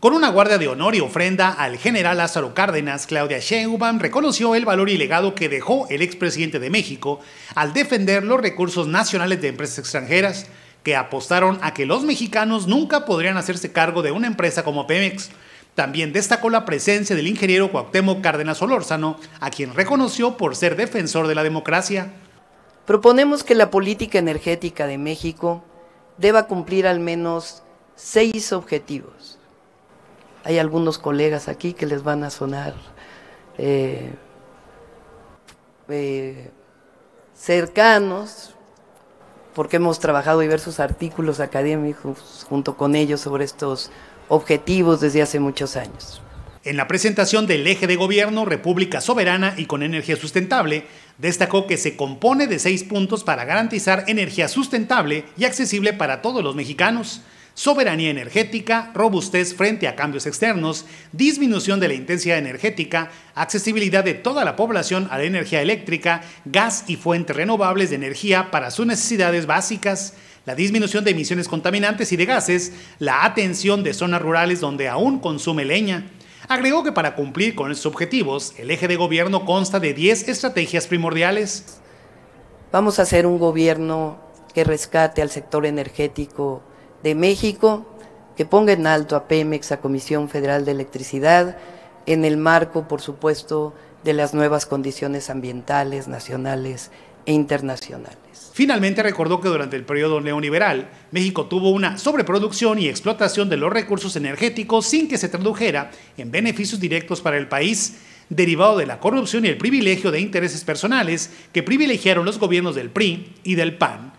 Con una guardia de honor y ofrenda al general Lázaro Cárdenas, Claudia Sheinbaum reconoció el valor y legado que dejó el expresidente de México al defender los recursos nacionales de empresas extranjeras que apostaron a que los mexicanos nunca podrían hacerse cargo de una empresa como Pemex. También destacó la presencia del ingeniero Cuauhtémoc Cárdenas Olórzano, a quien reconoció por ser defensor de la democracia. Proponemos que la política energética de México deba cumplir al menos seis objetivos hay algunos colegas aquí que les van a sonar eh, eh, cercanos, porque hemos trabajado diversos artículos académicos junto con ellos sobre estos objetivos desde hace muchos años. En la presentación del eje de gobierno República Soberana y con energía sustentable, destacó que se compone de seis puntos para garantizar energía sustentable y accesible para todos los mexicanos soberanía energética, robustez frente a cambios externos, disminución de la intensidad energética, accesibilidad de toda la población a la energía eléctrica, gas y fuentes renovables de energía para sus necesidades básicas, la disminución de emisiones contaminantes y de gases, la atención de zonas rurales donde aún consume leña. Agregó que para cumplir con estos objetivos, el eje de gobierno consta de 10 estrategias primordiales. Vamos a hacer un gobierno que rescate al sector energético de México que ponga en alto a Pemex, a Comisión Federal de Electricidad, en el marco, por supuesto, de las nuevas condiciones ambientales, nacionales e internacionales. Finalmente recordó que durante el periodo neoliberal, México tuvo una sobreproducción y explotación de los recursos energéticos sin que se tradujera en beneficios directos para el país, derivado de la corrupción y el privilegio de intereses personales que privilegiaron los gobiernos del PRI y del PAN.